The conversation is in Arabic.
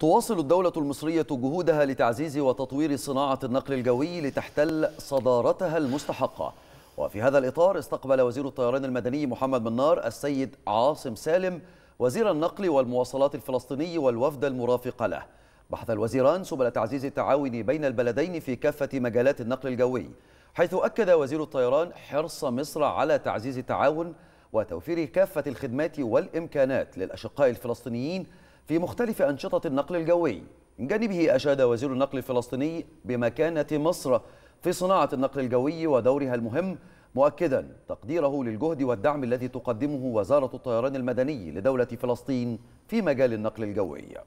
تواصل الدولة المصرية جهودها لتعزيز وتطوير صناعة النقل الجوي لتحتل صدارتها المستحقة وفي هذا الإطار استقبل وزير الطيران المدني محمد منار السيد عاصم سالم وزير النقل والمواصلات الفلسطيني والوفد المرافق له بحث الوزيران سبل تعزيز التعاون بين البلدين في كافة مجالات النقل الجوي حيث أكد وزير الطيران حرص مصر على تعزيز التعاون وتوفير كافة الخدمات والإمكانات للأشقاء الفلسطينيين في مختلف أنشطة النقل الجوي من جانبه أشاد وزير النقل الفلسطيني بمكانة مصر في صناعة النقل الجوي ودورها المهم مؤكدا تقديره للجهد والدعم الذي تقدمه وزارة الطيران المدني لدولة فلسطين في مجال النقل الجوي